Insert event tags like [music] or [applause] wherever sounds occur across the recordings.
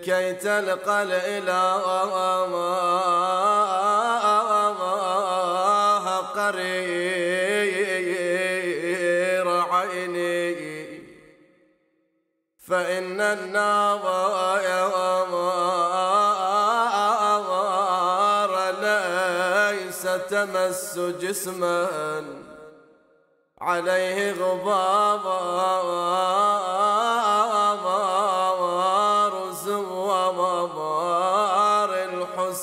لكي تلقى الإله قرير عيني فإن النار ليس تمس جسما عليه غبار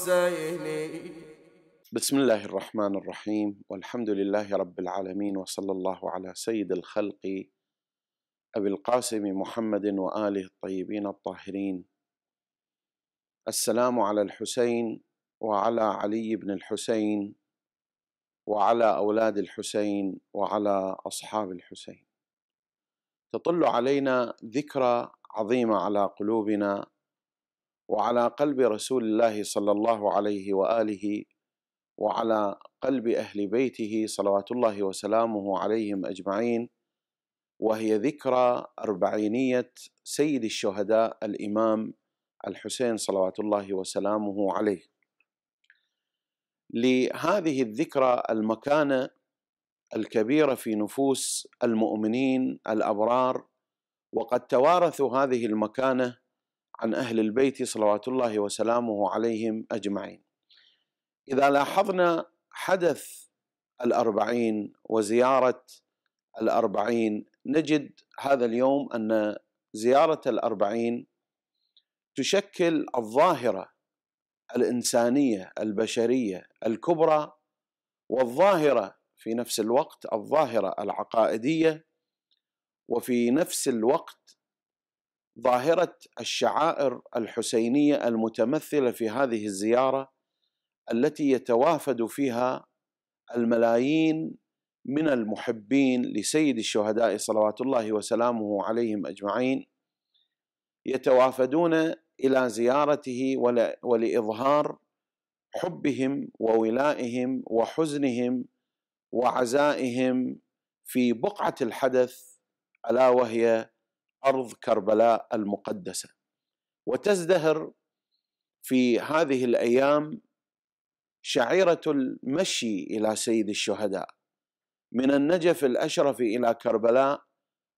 حسيني بسم الله الرحمن الرحيم والحمد لله رب العالمين وصلى الله على سيد الخلق أبي القاسم محمد وآله الطيبين الطاهرين السلام على الحسين وعلى علي بن الحسين وعلى أولاد الحسين وعلى أصحاب الحسين تطل علينا ذكرى عظيمة على قلوبنا وعلى قلب رسول الله صلى الله عليه واله وعلى قلب اهل بيته صلوات الله وسلامه عليهم اجمعين وهي ذكرى اربعينيه سيد الشهداء الامام الحسين صلوات الله وسلامه عليه لهذه الذكرى المكانه الكبيره في نفوس المؤمنين الابرار وقد توارثوا هذه المكانه عن أهل البيت صلوات الله وسلامه عليهم أجمعين إذا لاحظنا حدث الأربعين وزيارة الأربعين نجد هذا اليوم أن زيارة الأربعين تشكل الظاهرة الإنسانية البشرية الكبرى والظاهرة في نفس الوقت الظاهرة العقائدية وفي نفس الوقت ظاهرة الشعائر الحسينية المتمثلة في هذه الزيارة التي يتوافد فيها الملايين من المحبين لسيد الشهداء صلوات الله وسلامه عليهم أجمعين يتوافدون إلى زيارته ولإظهار حبهم وولائهم وحزنهم وعزائهم في بقعة الحدث ألا وهي ارض كربلاء المقدسه وتزدهر في هذه الايام شعيره المشي الى سيد الشهداء من النجف الاشرف الى كربلاء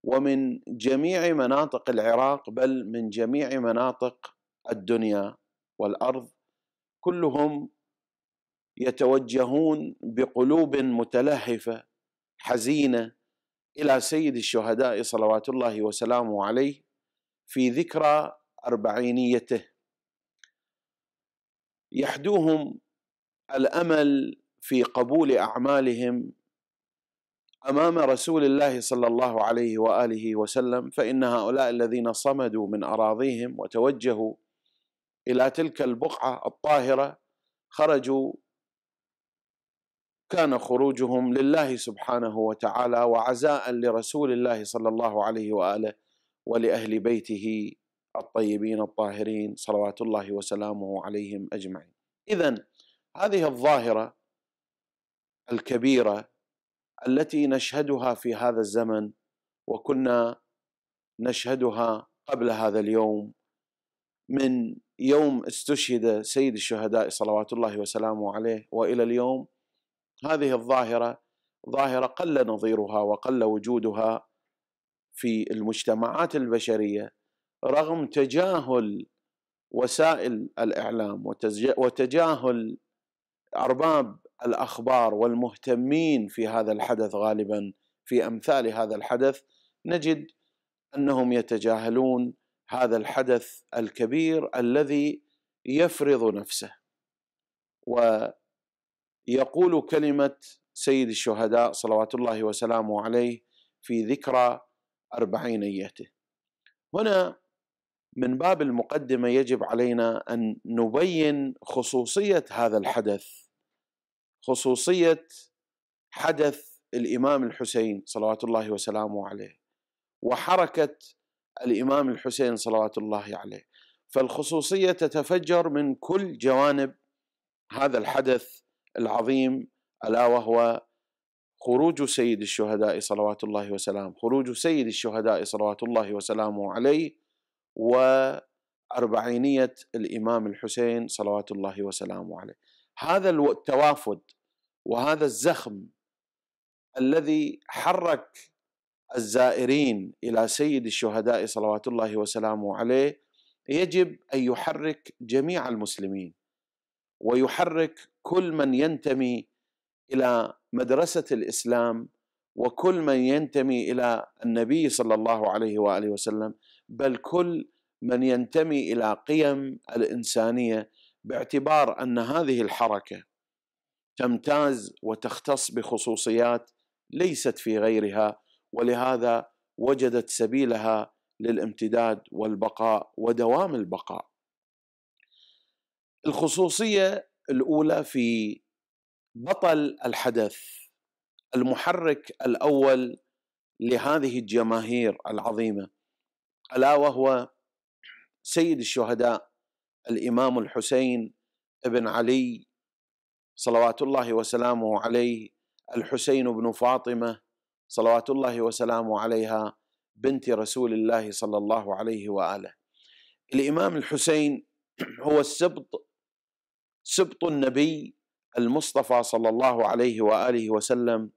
ومن جميع مناطق العراق بل من جميع مناطق الدنيا والارض كلهم يتوجهون بقلوب متلهفه حزينه إلى سيد الشهداء صلوات الله وسلامه عليه في ذكرى أربعينيته يحدوهم الأمل في قبول أعمالهم امام رسول الله صلى الله عليه واله وسلم فان هؤلاء الذين صمدوا من اراضيهم وتوجهوا الى تلك البقعه الطاهره خرجوا كان خروجهم لله سبحانه وتعالى وعزاء لرسول الله صلى الله عليه واله ولاهل بيته الطيبين الطاهرين صلوات الله وسلامه عليهم اجمعين. اذا هذه الظاهره الكبيره التي نشهدها في هذا الزمن وكنا نشهدها قبل هذا اليوم من يوم استشهد سيد الشهداء صلوات الله وسلامه عليه والى اليوم هذه الظاهره ظاهره قل نظيرها وقل وجودها في المجتمعات البشريه رغم تجاهل وسائل الاعلام وتجاهل ارباب الاخبار والمهتمين في هذا الحدث غالبا في امثال هذا الحدث نجد انهم يتجاهلون هذا الحدث الكبير الذي يفرض نفسه و يقول كلمة سيد الشهداء صلوات الله وسلامه عليه في ذكرى أربعينيته هنا من باب المقدمة يجب علينا أن نبين خصوصية هذا الحدث خصوصية حدث الإمام الحسين صلوات الله وسلامه عليه وحركة الإمام الحسين صلوات الله عليه فالخصوصية تتفجر من كل جوانب هذا الحدث العظيم الا وهو خروج سيد الشهداء صلوات الله وسلامه خروج سيد الشهداء صلوات الله وسلامه عليه وأربعينية الإمام الحسين صلوات الله وسلامه عليه هذا التوافد وهذا الزخم الذي حرك الزائرين إلى سيد الشهداء صلوات الله وسلامه عليه يجب أن يحرك جميع المسلمين ويحرك كل من ينتمي الى مدرسه الاسلام وكل من ينتمي الى النبي صلى الله عليه واله وسلم بل كل من ينتمي الى قيم الانسانيه باعتبار ان هذه الحركه تمتاز وتختص بخصوصيات ليست في غيرها ولهذا وجدت سبيلها للامتداد والبقاء ودوام البقاء الخصوصيه الاولى في بطل الحدث المحرك الاول لهذه الجماهير العظيمه الا وهو سيد الشهداء الامام الحسين بن علي صلوات الله وسلامه عليه الحسين بن فاطمه صلوات الله وسلامه عليها بنت رسول الله صلى الله عليه واله الامام الحسين هو السبط سبط النبي المصطفى صلى الله عليه واله وسلم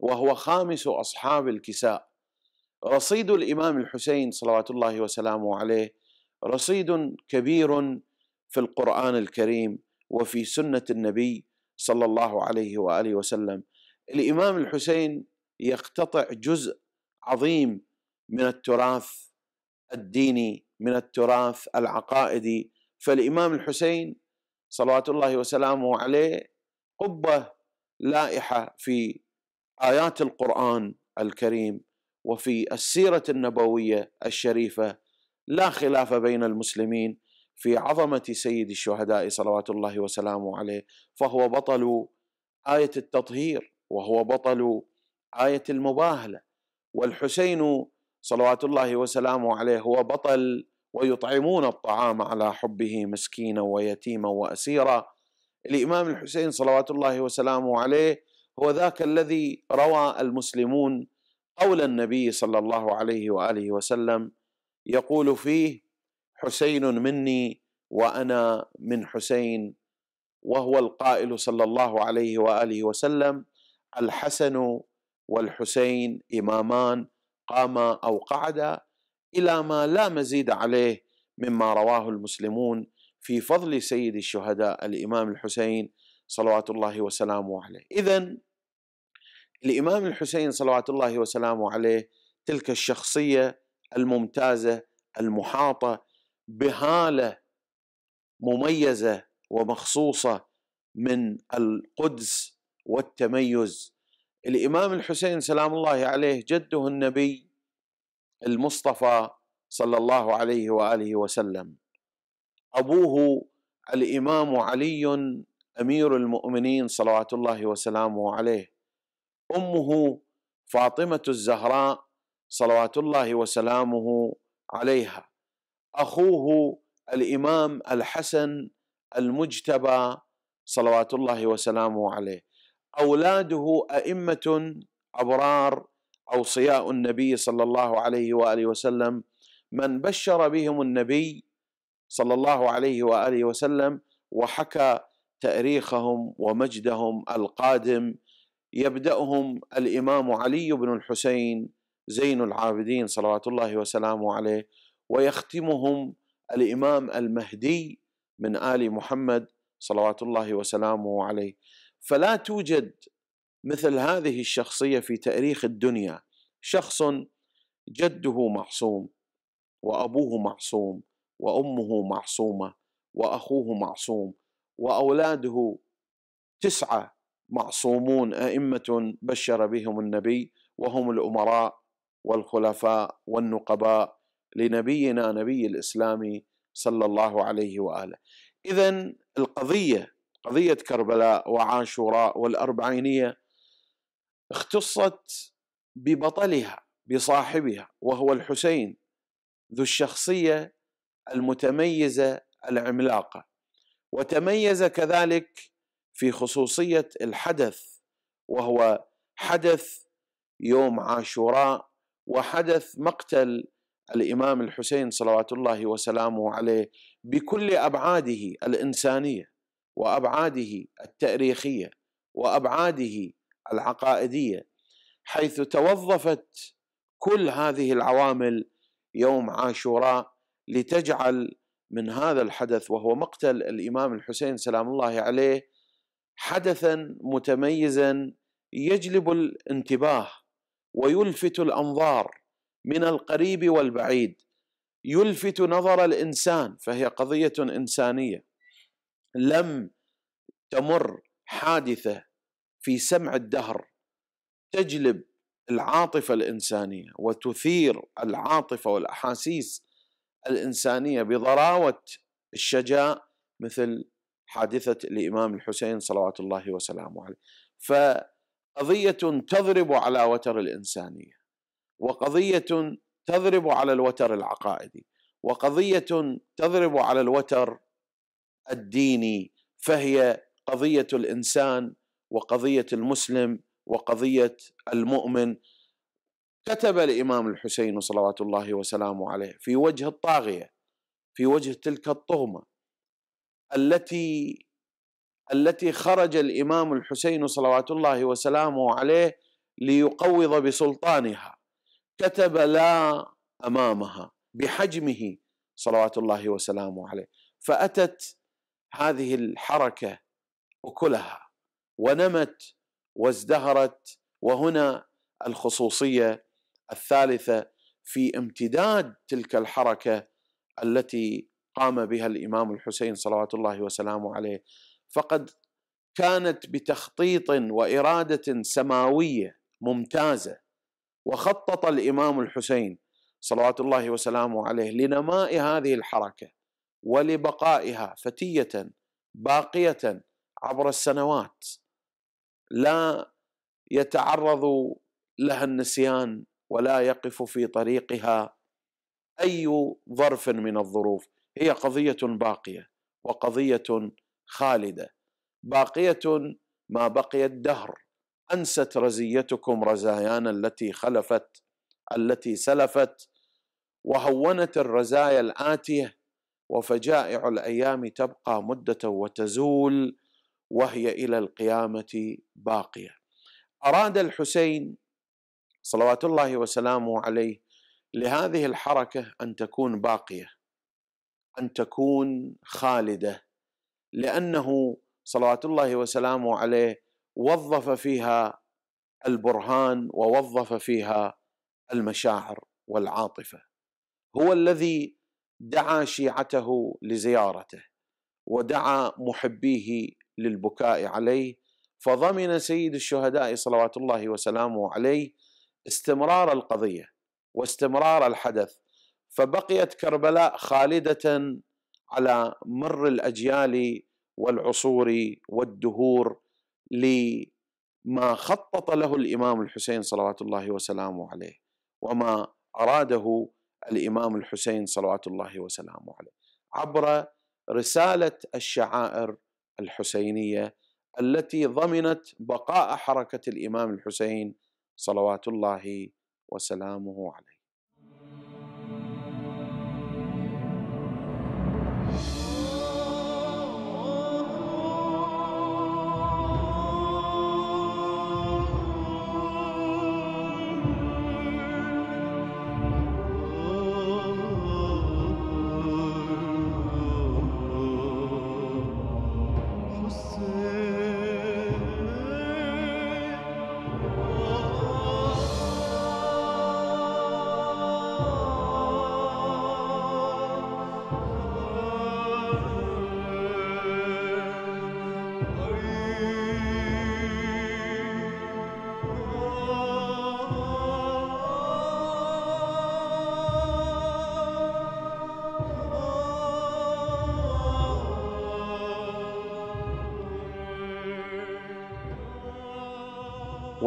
وهو خامس اصحاب الكساء رصيد الامام الحسين صلوات الله وسلامه عليه رصيد كبير في القران الكريم وفي سنه النبي صلى الله عليه واله وسلم الامام الحسين يقتطع جزء عظيم من التراث الديني من التراث العقائدي فالامام الحسين صلوات الله وسلامه عليه قبه لائحه في ايات القران الكريم وفي السيره النبويه الشريفه لا خلاف بين المسلمين في عظمه سيد الشهداء صلوات الله وسلامه عليه فهو بطل ايه التطهير وهو بطل ايه المباهله والحسين صلوات الله وسلامه عليه هو بطل ويطعمون الطعام على حبه مسكينا ويتيما واسيرا الامام الحسين صلوات الله وسلامه عليه هو ذاك الذي روى المسلمون قول النبي صلى الله عليه واله وسلم يقول فيه حسين مني وانا من حسين وهو القائل صلى الله عليه واله وسلم الحسن والحسين امامان قاما او قعدا الى ما لا مزيد عليه مما رواه المسلمون في فضل سيد الشهداء الامام الحسين صلوات الله وسلامه عليه، اذا الامام الحسين صلوات الله وسلامه عليه تلك الشخصيه الممتازه المحاطه بهاله مميزه ومخصوصه من القدس والتميز الامام الحسين سلام الله عليه جده النبي المصطفى صلى الله عليه واله وسلم ابوه الامام علي امير المؤمنين صلوات الله وسلامه عليه امه فاطمه الزهراء صلوات الله وسلامه عليها اخوه الامام الحسن المجتبى صلوات الله وسلامه عليه اولاده ائمه ابرار أوصياء النبي صلى الله عليه وآله وسلم من بشر بهم النبي صلى الله عليه وآله وسلم وحكى تاريخهم ومجدهم القادم يبدأهم الإمام علي بن الحسين زين العابدين صلوات الله وسلامه عليه ويختمهم الإمام المهدي من آل محمد صلوات الله وسلامه عليه فلا توجد مثل هذه الشخصية في تاريخ الدنيا شخص جده معصوم وأبوه معصوم وأمه معصومة وأخوه معصوم وأولاده تسعة معصومون أئمة بشر بهم النبي وهم الأمراء والخلفاء والنقباء لنبينا نبي الإسلام صلى الله عليه وآله إذا القضية قضية كربلاء وعاشوراء والأربعينية اختصت ببطلها بصاحبها وهو الحسين ذو الشخصيه المتميزه العملاقه وتميز كذلك في خصوصيه الحدث وهو حدث يوم عاشوراء وحدث مقتل الامام الحسين صلوات الله وسلامه عليه بكل ابعاده الانسانيه وابعاده التاريخيه وابعاده العقائديه حيث توظفت كل هذه العوامل يوم عاشوراء لتجعل من هذا الحدث وهو مقتل الامام الحسين سلام الله عليه حدثا متميزا يجلب الانتباه ويلفت الانظار من القريب والبعيد يلفت نظر الانسان فهي قضيه انسانيه لم تمر حادثه في سمع الدهر تجلب العاطفة الإنسانية وتثير العاطفة والأحاسيس الإنسانية بضراوة الشجاء مثل حادثة الإمام الحسين صلوات الله وسلامه عليه فقضية تضرب على وتر الإنسانية وقضية تضرب على الوتر العقائدي وقضية تضرب على الوتر الديني فهي قضية الإنسان وقضيه المسلم وقضيه المؤمن كتب الامام الحسين صلوات الله وسلامه عليه في وجه الطاغيه في وجه تلك الطغمه التي التي خرج الامام الحسين صلوات الله وسلامه عليه ليقوض بسلطانها كتب لا امامها بحجمه صلوات الله وسلامه عليه فاتت هذه الحركه اكلها ونمت وازدهرت وهنا الخصوصيه الثالثه في امتداد تلك الحركه التي قام بها الامام الحسين صلوات الله وسلامه عليه فقد كانت بتخطيط واراده سماويه ممتازه وخطط الامام الحسين صلوات الله وسلامه عليه لنماء هذه الحركه ولبقائها فتيه باقيه عبر السنوات لا يتعرض لها النسيان ولا يقف في طريقها اي ظرف من الظروف هي قضيه باقيه وقضيه خالده باقيه ما بقي الدهر انست رزيتكم رزايانا التي خلفت التي سلفت وهونت الرزايا الاتيه وفجائع الايام تبقى مده وتزول وهي الى القيامه باقيه اراد الحسين صلوات الله وسلامه عليه لهذه الحركه ان تكون باقيه ان تكون خالده لانه صلوات الله وسلامه عليه وظف فيها البرهان ووظف فيها المشاعر والعاطفه هو الذي دعا شيعته لزيارته ودعا محبيه للبكاء عليه فضمن سيد الشهداء صلوات الله وسلامه عليه استمرار القضيه واستمرار الحدث فبقيت كربلاء خالده على مر الاجيال والعصور والدهور لما خطط له الامام الحسين صلوات الله وسلامه عليه وما اراده الامام الحسين صلوات الله وسلامه عليه عبر رساله الشعائر الحسينيه التي ضمنت بقاء حركه الامام الحسين صلوات الله وسلامه عليه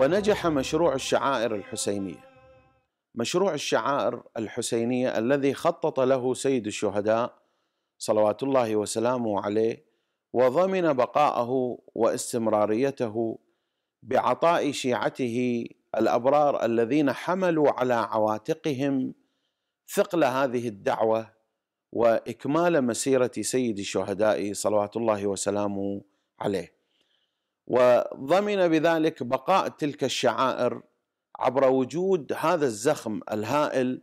ونجح مشروع الشعائر الحسينيه مشروع الشعائر الحسينيه الذي خطط له سيد الشهداء صلوات الله وسلامه عليه وضمن بقاءه واستمراريته بعطاء شيعته الابرار الذين حملوا على عواتقهم ثقل هذه الدعوه واكمال مسيره سيد الشهداء صلوات الله وسلامه عليه وضمن بذلك بقاء تلك الشعائر عبر وجود هذا الزخم الهائل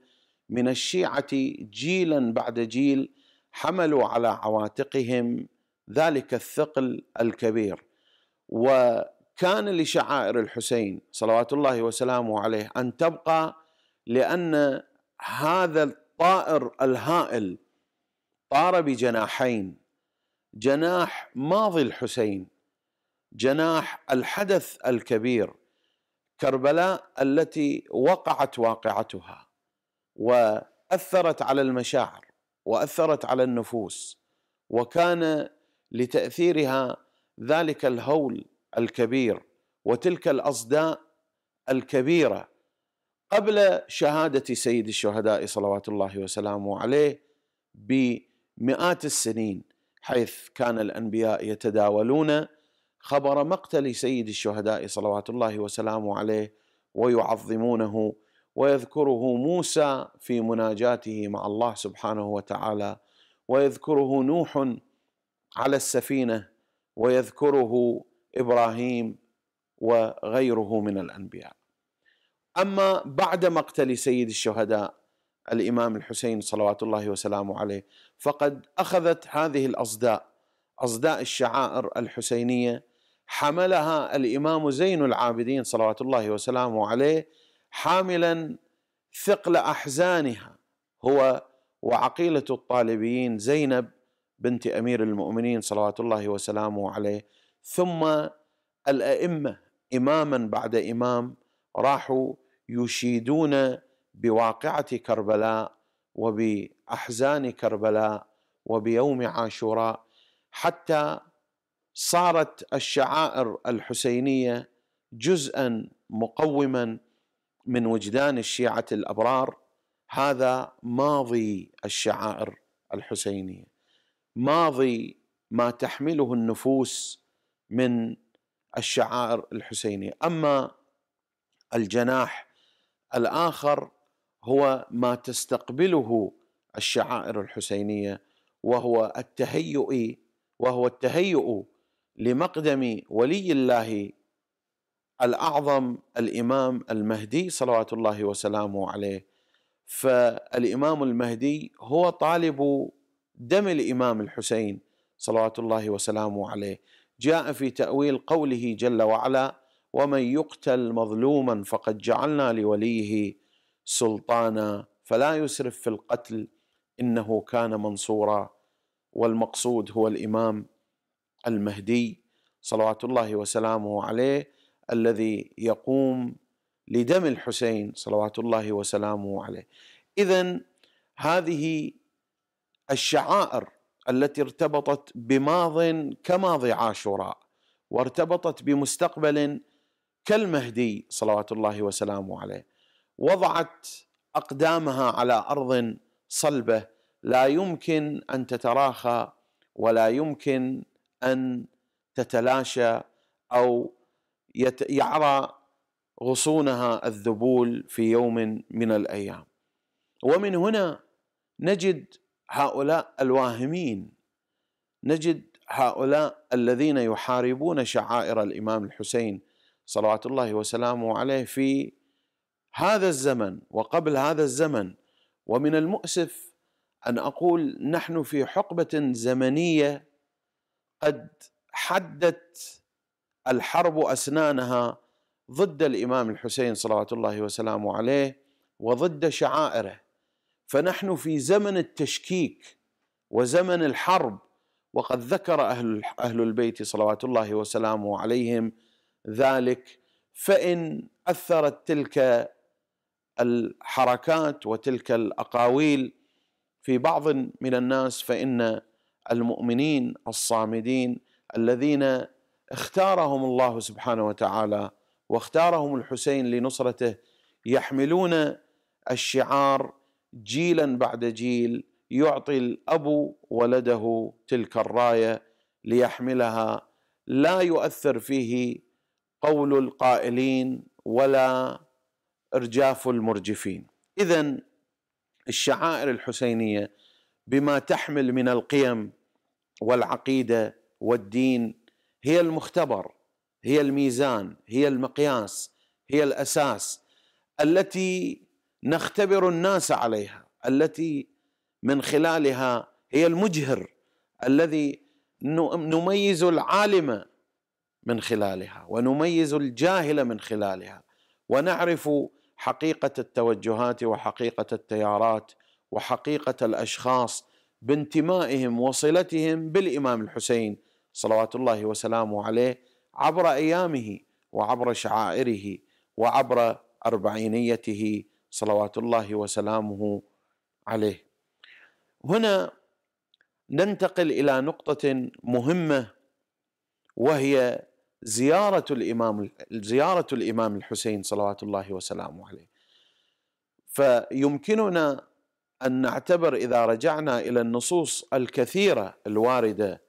من الشيعه جيلا بعد جيل حملوا على عواتقهم ذلك الثقل الكبير وكان لشعائر الحسين صلوات الله وسلامه عليه ان تبقى لان هذا الطائر الهائل طار بجناحين جناح ماضي الحسين جناح الحدث الكبير كربلاء التي وقعت واقعتها واثرت على المشاعر واثرت على النفوس وكان لتاثيرها ذلك الهول الكبير وتلك الاصداء الكبيره قبل شهاده سيد الشهداء صلوات الله وسلامه عليه بمئات السنين حيث كان الانبياء يتداولون خبر مقتل سيد الشهداء صلوات الله وسلامه عليه ويعظمونه ويذكره موسى في مناجاته مع الله سبحانه وتعالى ويذكره نوح على السفينه ويذكره ابراهيم وغيره من الانبياء. اما بعد مقتل سيد الشهداء الامام الحسين صلوات الله وسلامه عليه فقد اخذت هذه الاصداء اصداء الشعائر الحسينيه حملها الامام زين العابدين صلوات الله وسلامه عليه حاملا ثقل احزانها هو وعقيله الطالبيين زينب بنت امير المؤمنين صلوات الله وسلامه عليه ثم الائمه اماما بعد امام راحوا يشيدون بواقعه كربلاء وباحزان كربلاء وبيوم عاشوراء حتى صارت الشعائر الحسينيه جزءا مقوما من وجدان الشيعه الابرار هذا ماضي الشعائر الحسينيه ماضي ما تحمله النفوس من الشعائر الحسينيه اما الجناح الاخر هو ما تستقبله الشعائر الحسينيه وهو التهيؤ وهو التهيؤ لمقدم ولي الله الأعظم الإمام المهدي صلوات الله وسلامه عليه فالإمام المهدي هو طالب دم الإمام الحسين صلوات الله وسلامه عليه جاء في تأويل قوله جل وعلا ومن يقتل مظلوما فقد جعلنا لوليه سلطانا فلا يسرف في القتل إنه كان منصورا والمقصود هو الإمام المهدي صلوات الله وسلامه عليه الذي يقوم لدم الحسين صلوات الله وسلامه عليه اذا هذه الشعائر التي ارتبطت بماض كماضي عاشوراء وارتبطت بمستقبل كالمهدي صلوات الله وسلامه عليه وضعت اقدامها على ارض صلبه لا يمكن ان تتراخى ولا يمكن ان تتلاشى او يعرى غصونها الذبول في يوم من الايام ومن هنا نجد هؤلاء الواهمين نجد هؤلاء الذين يحاربون شعائر الامام الحسين صلوات الله وسلامه عليه في هذا الزمن وقبل هذا الزمن ومن المؤسف ان اقول نحن في حقبه زمنيه قد حدت الحرب اسنانها ضد الامام الحسين صلوات الله وسلامه عليه وضد شعائره فنحن في زمن التشكيك وزمن الحرب وقد ذكر اهل اهل البيت صلوات الله وسلامه عليهم ذلك فان اثرت تلك الحركات وتلك الاقاويل في بعض من الناس فان المؤمنين الصامدين الذين اختارهم الله سبحانه وتعالى واختارهم الحسين لنصرته يحملون الشعار جيلا بعد جيل يعطي الاب ولده تلك الرايه ليحملها لا يؤثر فيه قول القائلين ولا ارجاف المرجفين اذا الشعائر الحسينيه بما تحمل من القيم والعقيده والدين هي المختبر هي الميزان هي المقياس هي الاساس التي نختبر الناس عليها التي من خلالها هي المجهر الذي نميز العالم من خلالها ونميز الجاهل من خلالها ونعرف حقيقه التوجهات وحقيقه التيارات وحقيقه الاشخاص بانتمائهم وصلتهم بالامام الحسين صلوات الله وسلامه عليه عبر ايامه وعبر شعائره وعبر اربعينيته صلوات الله وسلامه عليه. هنا ننتقل الى نقطه مهمه وهي زياره الامام زياره الامام الحسين صلوات الله وسلامه عليه. فيمكننا ان نعتبر اذا رجعنا الى النصوص الكثيره الوارده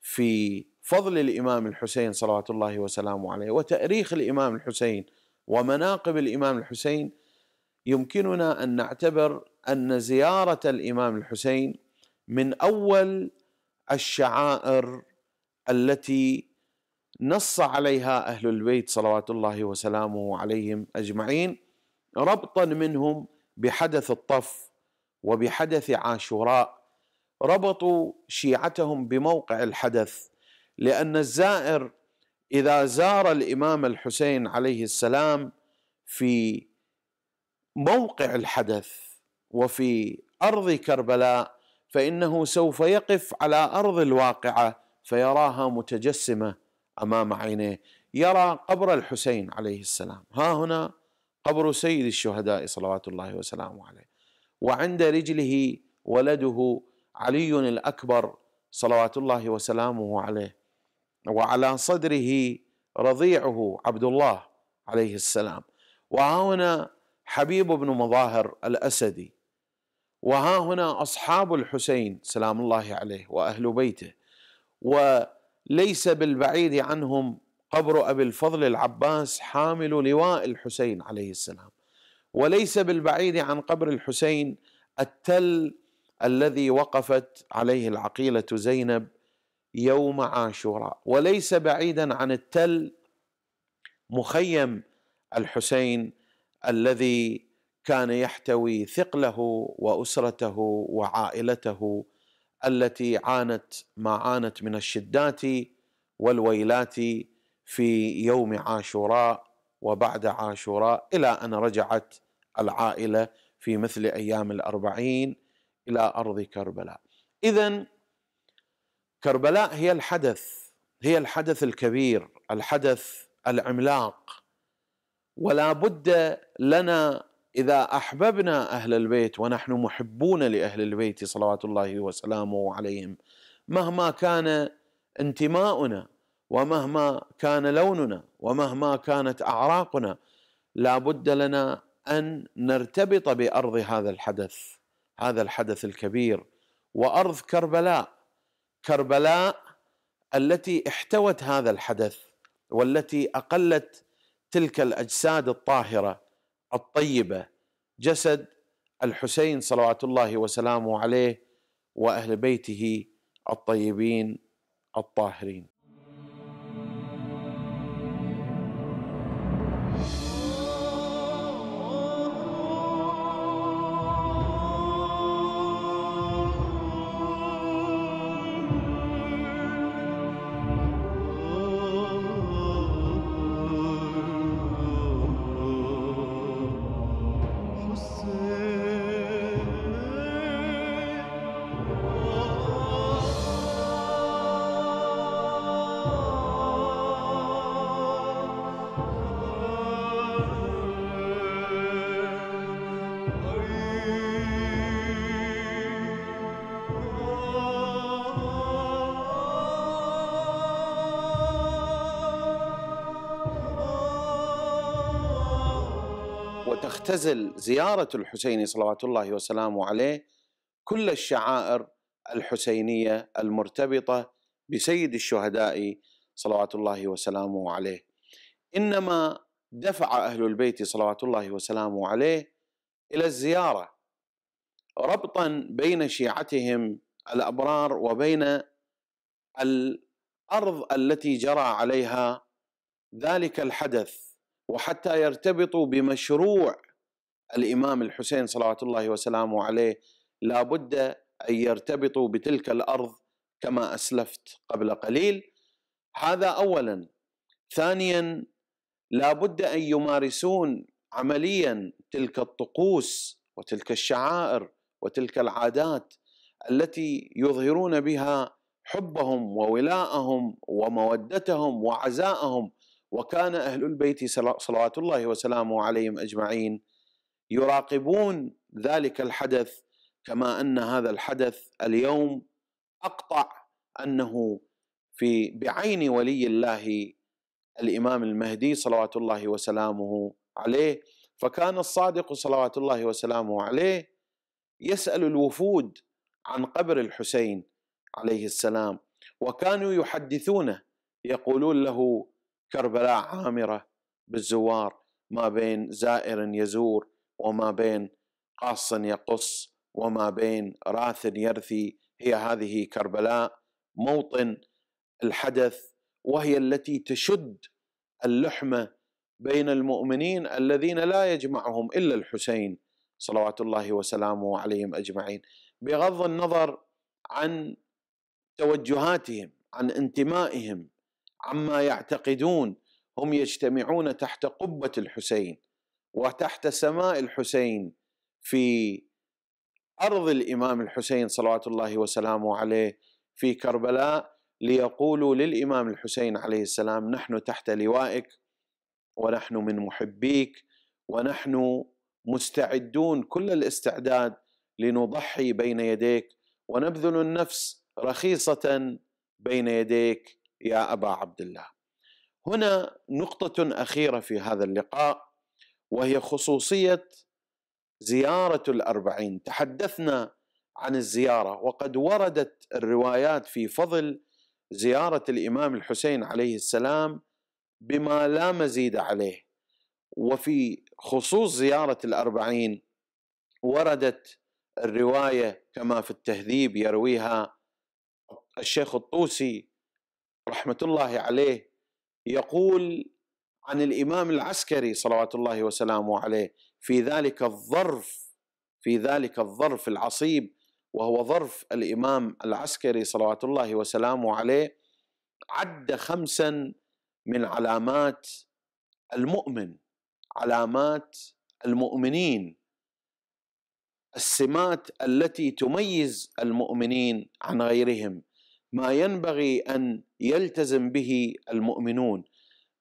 في فضل الامام الحسين صلوات الله وسلامه عليه وتاريخ الامام الحسين ومناقب الامام الحسين يمكننا ان نعتبر ان زياره الامام الحسين من اول الشعائر التي نص عليها اهل البيت صلوات الله وسلامه عليهم اجمعين ربطا منهم بحدث الطف وبحدث عاشوراء ربطوا شيعتهم بموقع الحدث لأن الزائر إذا زار الإمام الحسين عليه السلام في موقع الحدث وفي أرض كربلاء فإنه سوف يقف على أرض الواقعة فيراها متجسمة أمام عينيه يرى قبر الحسين عليه السلام ها هنا قبر سيد الشهداء صلوات الله وسلامه عليه وعند رجله ولده علي الأكبر صلوات الله وسلامه عليه وعلى صدره رضيعه عبد الله عليه السلام وها هنا حبيب بن مظاهر الأسدي وها هنا أصحاب الحسين سلام الله عليه وأهل بيته وليس بالبعيد عنهم قبر أبي الفضل العباس حامل لواء الحسين عليه السلام وليس بالبعيد عن قبر الحسين التل الذي وقفت عليه العقيله زينب يوم عاشوراء وليس بعيدا عن التل مخيم الحسين الذي كان يحتوي ثقله واسرته وعائلته التي عانت ما عانت من الشدات والويلات في يوم عاشوراء وبعد عاشوراء الى ان رجعت العائلة في مثل أيام الأربعين إلى أرض كربلاء إذا كربلاء هي الحدث هي الحدث الكبير الحدث العملاق ولا بد لنا إذا أحببنا أهل البيت ونحن محبون لأهل البيت صلوات الله وسلامه عليهم مهما كان انتماؤنا ومهما كان لوننا ومهما كانت أعراقنا لا بد لنا ان نرتبط بارض هذا الحدث هذا الحدث الكبير وارض كربلاء كربلاء التي احتوت هذا الحدث والتي اقلت تلك الاجساد الطاهره الطيبه جسد الحسين صلوات الله وسلامه عليه واهل بيته الطيبين الطاهرين وتختزل زيارة الحسين صلوات الله وسلامه عليه كل الشعائر الحسينية المرتبطة بسيد الشهداء صلوات الله وسلامه عليه إنما دفع أهل البيت صلوات الله وسلامه عليه إلى الزيارة ربطا بين شيعتهم الأبرار وبين الأرض التي جرى عليها ذلك الحدث وحتى يرتبطوا بمشروع الإمام الحسين صلوات الله وسلامه عليه لابد أن يرتبطوا بتلك الأرض كما أسلفت قبل قليل هذا أولا ثانيا لابد أن يمارسون عمليا تلك الطقوس وتلك الشعائر وتلك العادات التي يظهرون بها حبهم وولاءهم ومودتهم وعزائهم وكان أهل البيت صلوات الله وسلامه عليهم أجمعين يراقبون ذلك الحدث كما أن هذا الحدث اليوم أقطع أنه في بعين ولي الله الإمام المهدي صلوات الله وسلامه عليه فكان الصادق صلوات الله وسلامه عليه يسأل الوفود عن قبر الحسين عليه السلام وكانوا يحدثونه يقولون له كربلاء عامرة بالزوار ما بين زائر يزور وما بين قاص يقص وما بين راث يرثي هي هذه كربلاء موطن الحدث وهي التي تشد اللحمه بين المؤمنين الذين لا يجمعهم الا الحسين صلوات الله وسلامه عليهم اجمعين بغض النظر عن توجهاتهم عن انتمائهم عما يعتقدون هم يجتمعون تحت قبة الحسين وتحت سماء الحسين في أرض الإمام الحسين صلوات الله وسلامه عليه في كربلاء ليقولوا للإمام الحسين عليه السلام نحن تحت لوائك ونحن من محبيك ونحن مستعدون كل الاستعداد لنضحي بين يديك ونبذل النفس رخيصة بين يديك يا أبا عبد الله هنا نقطة أخيرة في هذا اللقاء وهي خصوصية زيارة الأربعين تحدثنا عن الزيارة وقد وردت الروايات في فضل زيارة الإمام الحسين عليه السلام بما لا مزيد عليه وفي خصوص زيارة الأربعين وردت الرواية كما في التهذيب يرويها الشيخ الطوسي رحمه الله عليه يقول عن الامام العسكري صلوات الله وسلامه عليه في ذلك الظرف في ذلك الظرف العصيب وهو ظرف الامام العسكري صلوات الله وسلامه عليه عد خمسا من علامات المؤمن علامات المؤمنين السمات التي تميز المؤمنين عن غيرهم ما ينبغي ان يلتزم به المؤمنون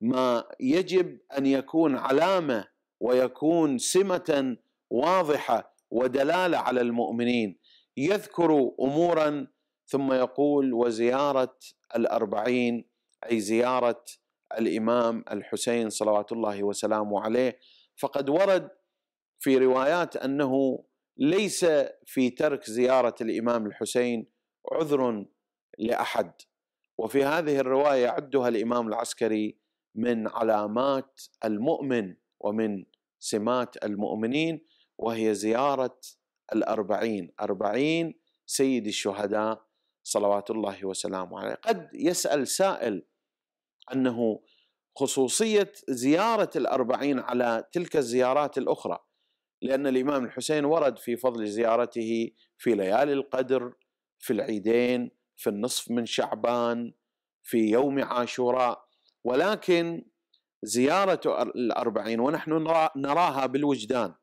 ما يجب ان يكون علامه ويكون سمه واضحه ودلاله على المؤمنين يذكر امورا ثم يقول وزياره الاربعين اي زياره الامام الحسين صلوات الله وسلامه عليه فقد ورد في روايات انه ليس في ترك زياره الامام الحسين عذر لأحد وفي هذه الرواية يعدها الإمام العسكري من علامات المؤمن ومن سمات المؤمنين وهي زيارة الأربعين أربعين سيد الشهداء صلوات الله وسلامه عليه قد يسأل سائل أنه خصوصية زيارة الأربعين على تلك الزيارات الأخرى لأن الإمام الحسين ورد في فضل زيارته في ليالي القدر في العيدين في النصف من شعبان في يوم عاشوراء ولكن زيارة الأربعين ونحن نراها بالوجدان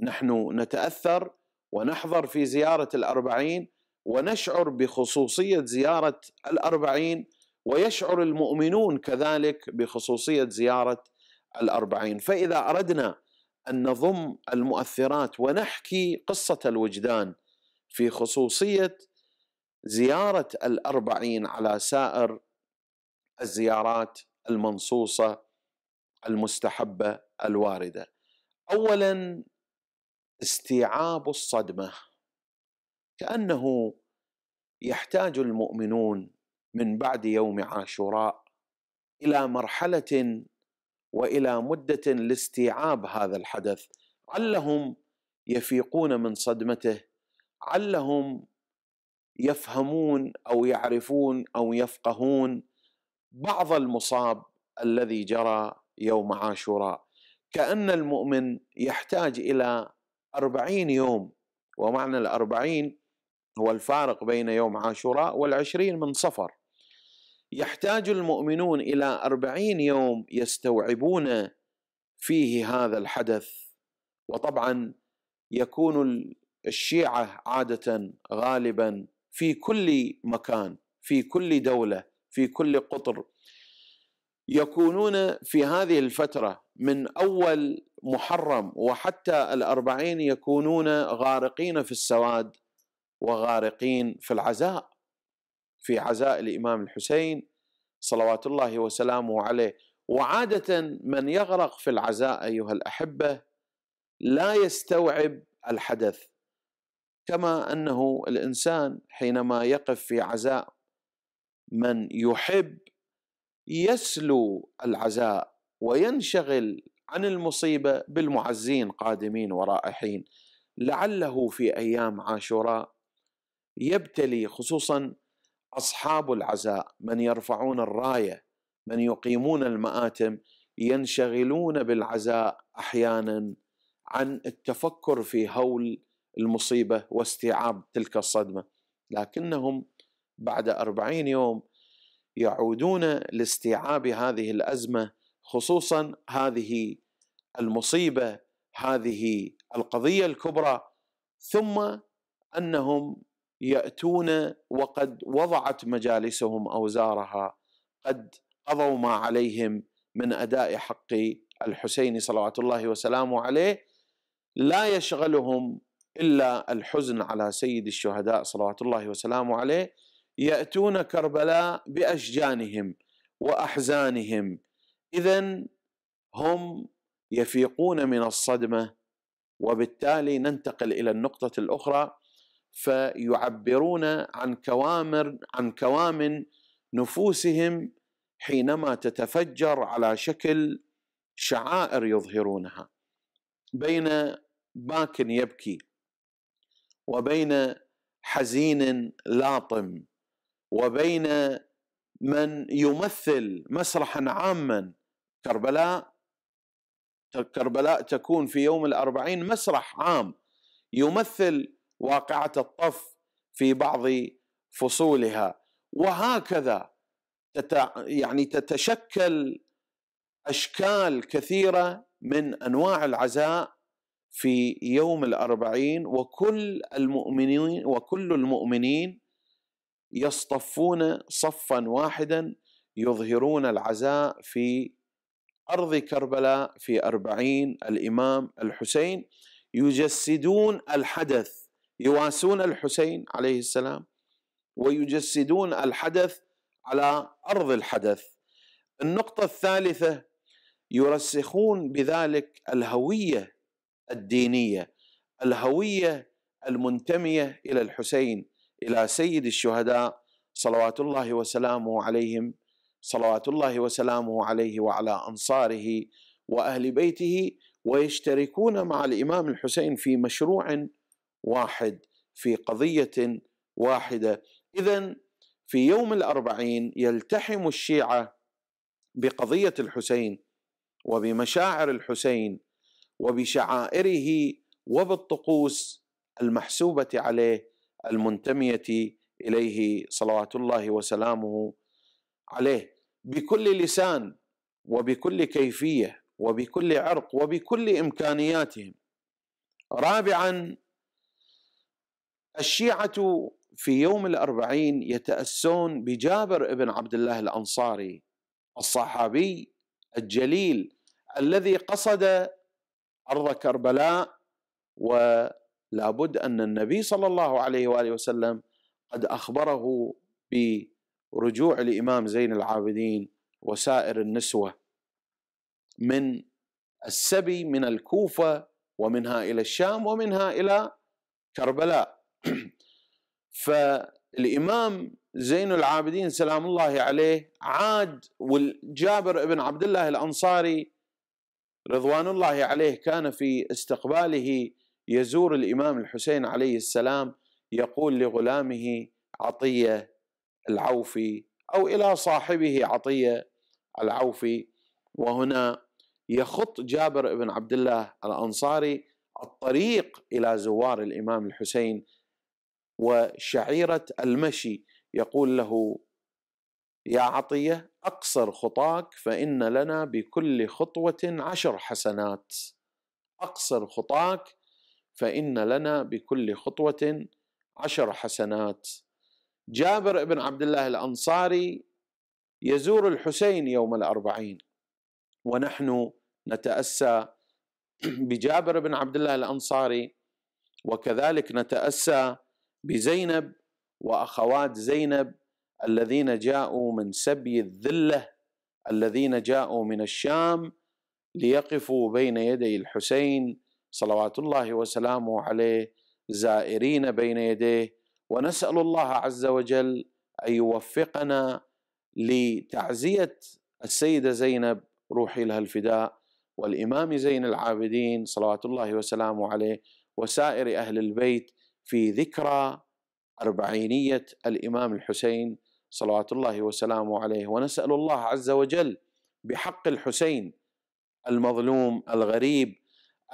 نحن نتأثر ونحضر في زيارة الأربعين ونشعر بخصوصية زيارة الأربعين ويشعر المؤمنون كذلك بخصوصية زيارة الأربعين فإذا أردنا أن نضم المؤثرات ونحكي قصة الوجدان في خصوصية زيارة الأربعين على سائر الزيارات المنصوصة المستحبة الواردة أولا استيعاب الصدمة كأنه يحتاج المؤمنون من بعد يوم عاشوراء إلى مرحلة والى مده لاستيعاب هذا الحدث علهم يفيقون من صدمته علهم يفهمون او يعرفون او يفقهون بعض المصاب الذي جرى يوم عاشوراء كأن المؤمن يحتاج إلى أربعين يوم ومعنى الأربعين هو الفارق بين يوم عاشوراء والعشرين من صفر يحتاج المؤمنون إلى أربعين يوم يستوعبون فيه هذا الحدث وطبعا يكون الشيعة عادة غالبا في كل مكان في كل دوله في كل قطر يكونون في هذه الفتره من اول محرم وحتى الاربعين يكونون غارقين في السواد وغارقين في العزاء في عزاء الامام الحسين صلوات الله وسلامه عليه وعاده من يغرق في العزاء ايها الاحبه لا يستوعب الحدث كما انه الانسان حينما يقف في عزاء من يحب يسلو العزاء وينشغل عن المصيبه بالمعزين قادمين ورائحين لعله في ايام عاشوراء يبتلي خصوصا اصحاب العزاء من يرفعون الرايه من يقيمون المآتم ينشغلون بالعزاء احيانا عن التفكر في هول المصيبة واستيعاب تلك الصدمة لكنهم بعد أربعين يوم يعودون لاستيعاب هذه الأزمة خصوصا هذه المصيبة هذه القضية الكبرى ثم أنهم يأتون وقد وضعت مجالسهم أوزارها قد قضوا ما عليهم من أداء حق الحسين صلوات الله وسلامه عليه لا يشغلهم إلا الحزن على سيد الشهداء صلوات الله وسلامه عليه يأتون كربلاء بأشجانهم وأحزانهم إذا هم يفيقون من الصدمة وبالتالي ننتقل إلى النقطة الأخرى فيعبرون عن كوامر عن كوامن نفوسهم حينما تتفجر على شكل شعائر يظهرونها بين باك يبكي وبين حزين لاطم وبين من يمثل مسرحا عاما كربلاء كربلاء تكون في يوم الأربعين مسرح عام يمثل واقعة الطف في بعض فصولها وهكذا تت يعني تتشكل أشكال كثيرة من أنواع العزاء في يوم الأربعين وكل المؤمنين وكل المؤمنين يصطفون صفا واحدا يظهرون العزاء في أرض كربلاء في أربعين الإمام الحسين يجسدون الحدث يواسون الحسين عليه السلام ويجسدون الحدث على أرض الحدث النقطة الثالثة يرسخون بذلك الهوية الدينيه الهويه المنتميه الى الحسين الى سيد الشهداء صلوات الله وسلامه عليهم صلوات الله وسلامه عليه وعلى انصاره واهل بيته ويشتركون مع الامام الحسين في مشروع واحد في قضيه واحده اذا في يوم الاربعين يلتحم الشيعه بقضيه الحسين وبمشاعر الحسين وبشعائره وبالطقوس المحسوبه عليه المنتميه اليه صلوات الله وسلامه عليه بكل لسان وبكل كيفيه وبكل عرق وبكل امكانياتهم رابعا الشيعه في يوم الاربعين يتاسون بجابر بن عبد الله الانصاري الصحابي الجليل الذي قصد أرض كربلاء ولابد أن النبي صلى الله عليه وآله وسلم قد أخبره برجوع الإمام زين العابدين وسائر النسوة من السبي من الكوفة ومنها إلى الشام ومنها إلى كربلاء [clears throat] فالإمام زين العابدين سلام الله عليه عاد والجابر بن عبد الله الأنصاري رضوان الله عليه كان في استقباله يزور الامام الحسين عليه السلام يقول لغلامه عطيه العوفي او الى صاحبه عطيه العوفي وهنا يخط جابر بن عبد الله الانصاري الطريق الى زوار الامام الحسين وشعيره المشي يقول له يا عطية أقصر خطاك فإن لنا بكل خطوة عشر حسنات أقصر خطاك فإن لنا بكل خطوة عشر حسنات جابر بن عبد الله الأنصاري يزور الحسين يوم الأربعين ونحن نتأسى [clears throat] بجابر بن عبد الله الأنصاري وكذلك نتأسى بزينب وأخوات زينب الذين جاءوا من سبي الذله الذين جاءوا من الشام ليقفوا بين يدي الحسين صلوات الله وسلامه عليه زائرين بين يديه ونسال الله عز وجل ان يوفقنا لتعزيه السيده زينب روحي لها الفداء والامام زين العابدين صلوات الله وسلامه عليه وسائر اهل البيت في ذكرى أربعينية الإمام الحسين صلوات الله وسلامه عليه ونسال الله عز وجل بحق الحسين المظلوم الغريب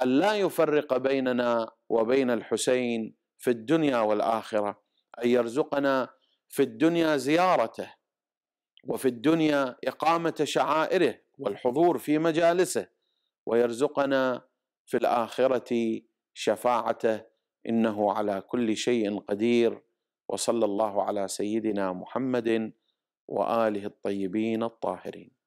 ان لا يفرق بيننا وبين الحسين في الدنيا والاخره ان يرزقنا في الدنيا زيارته وفي الدنيا اقامه شعائره والحضور في مجالسه ويرزقنا في الاخره شفاعته انه على كل شيء قدير وصلى الله على سيدنا محمد واله الطيبين الطاهرين